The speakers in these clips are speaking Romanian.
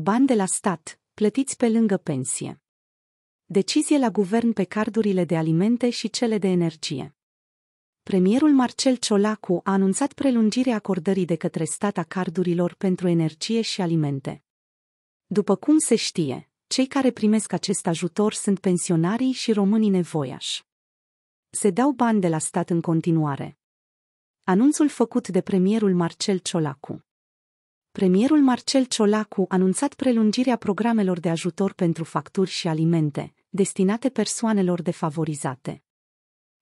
Bani de la stat, plătiți pe lângă pensie. Decizie la guvern pe cardurile de alimente și cele de energie. Premierul Marcel Ciolacu a anunțat prelungirea acordării de către stat a cardurilor pentru energie și alimente. După cum se știe, cei care primesc acest ajutor sunt pensionarii și românii nevoiași. Se dau bani de la stat în continuare. Anunțul făcut de premierul Marcel Ciolacu Premierul Marcel Ciolacu a anunțat prelungirea programelor de ajutor pentru facturi și alimente, destinate persoanelor defavorizate.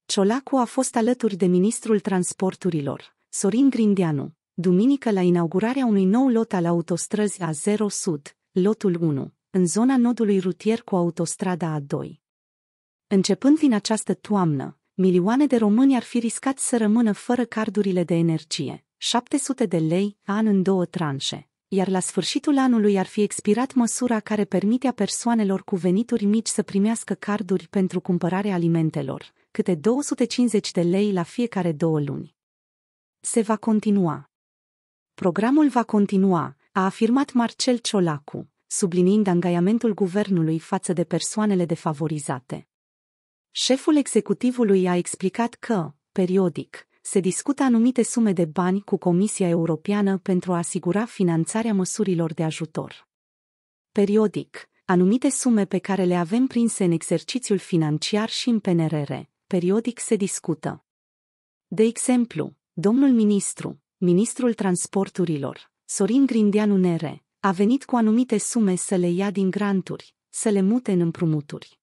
Ciolacu a fost alături de ministrul transporturilor, Sorin Grindeanu, duminică la inaugurarea unui nou lot al autostrăzi A0 Sud, lotul 1, în zona nodului rutier cu autostrada A2. Începând din această toamnă, milioane de români ar fi riscat să rămână fără cardurile de energie, 700 de lei, an în două tranșe, iar la sfârșitul anului ar fi expirat măsura care permitea persoanelor cu venituri mici să primească carduri pentru cumpărarea alimentelor, câte 250 de lei la fiecare două luni. Se va continua. Programul va continua, a afirmat Marcel Ciolacu, subliniind angajamentul guvernului față de persoanele defavorizate. Șeful executivului a explicat că, periodic, se discută anumite sume de bani cu Comisia Europeană pentru a asigura finanțarea măsurilor de ajutor. Periodic, anumite sume pe care le avem prinse în exercițiul financiar și în PNRR, periodic se discută. De exemplu, domnul ministru, ministrul transporturilor, Sorin Grindeanu Nere, a venit cu anumite sume să le ia din granturi, să le mute în împrumuturi.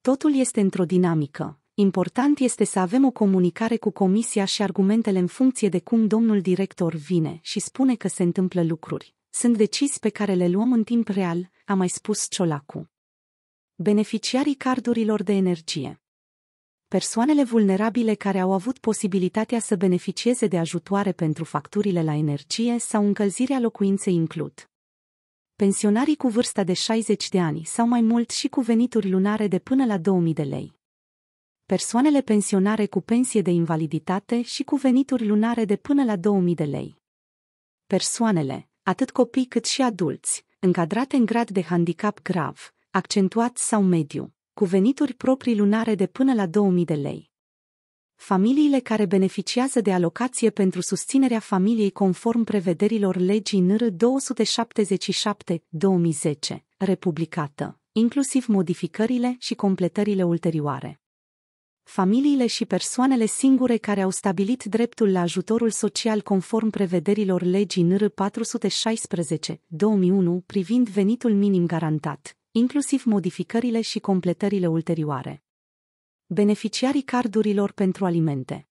Totul este într-o dinamică, Important este să avem o comunicare cu comisia și argumentele în funcție de cum domnul director vine și spune că se întâmplă lucruri. Sunt decizi pe care le luăm în timp real, a mai spus Ciolacu. Beneficiarii cardurilor de energie Persoanele vulnerabile care au avut posibilitatea să beneficieze de ajutoare pentru facturile la energie sau încălzirea locuinței includ pensionarii cu vârsta de 60 de ani sau mai mult și cu venituri lunare de până la 2000 de lei persoanele pensionare cu pensie de invaliditate și cu venituri lunare de până la 2000 de lei. Persoanele, atât copii cât și adulți, încadrate în grad de handicap grav, accentuat sau mediu, cu venituri proprii lunare de până la 2000 de lei. Familiile care beneficiază de alocație pentru susținerea familiei conform prevederilor legii NR 277-2010, republicată, inclusiv modificările și completările ulterioare. Familiile și persoanele singure care au stabilit dreptul la ajutorul social conform prevederilor legii NR 416-2001 privind venitul minim garantat, inclusiv modificările și completările ulterioare. Beneficiarii cardurilor pentru alimente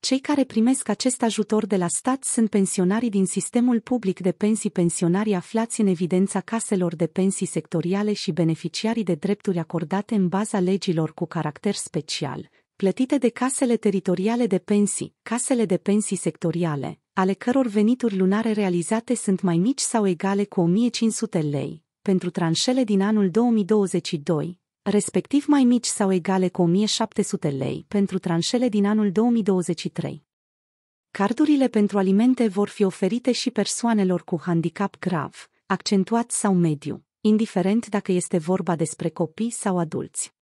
cei care primesc acest ajutor de la stat sunt pensionarii din sistemul public de pensii pensionarii aflați în evidența caselor de pensii sectoriale și beneficiarii de drepturi acordate în baza legilor cu caracter special, plătite de casele teritoriale de pensii, casele de pensii sectoriale, ale căror venituri lunare realizate sunt mai mici sau egale cu 1500 lei, pentru tranșele din anul 2022, respectiv mai mici sau egale cu 1700 lei pentru tranșele din anul 2023. Cardurile pentru alimente vor fi oferite și persoanelor cu handicap grav, accentuat sau mediu, indiferent dacă este vorba despre copii sau adulți.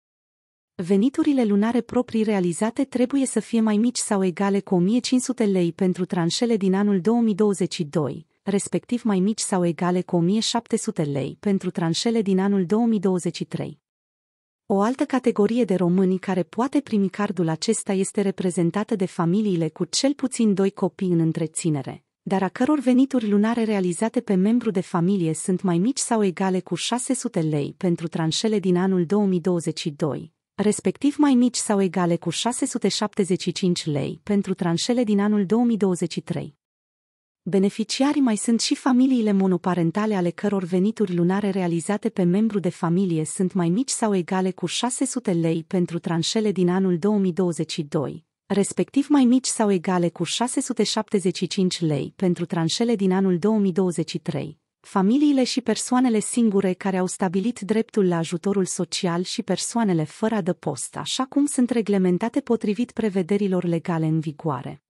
Veniturile lunare proprii realizate trebuie să fie mai mici sau egale cu 1500 lei pentru tranșele din anul 2022, respectiv mai mici sau egale cu 1700 lei pentru tranșele din anul 2023. O altă categorie de români care poate primi cardul acesta este reprezentată de familiile cu cel puțin doi copii în întreținere, dar a căror venituri lunare realizate pe membru de familie sunt mai mici sau egale cu 600 lei pentru tranșele din anul 2022, respectiv mai mici sau egale cu 675 lei pentru tranșele din anul 2023. Beneficiarii mai sunt și familiile monoparentale ale căror venituri lunare realizate pe membru de familie sunt mai mici sau egale cu 600 lei pentru tranșele din anul 2022, respectiv mai mici sau egale cu 675 lei pentru tranșele din anul 2023. Familiile și persoanele singure care au stabilit dreptul la ajutorul social și persoanele fără adăpost, așa cum sunt reglementate potrivit prevederilor legale în vigoare.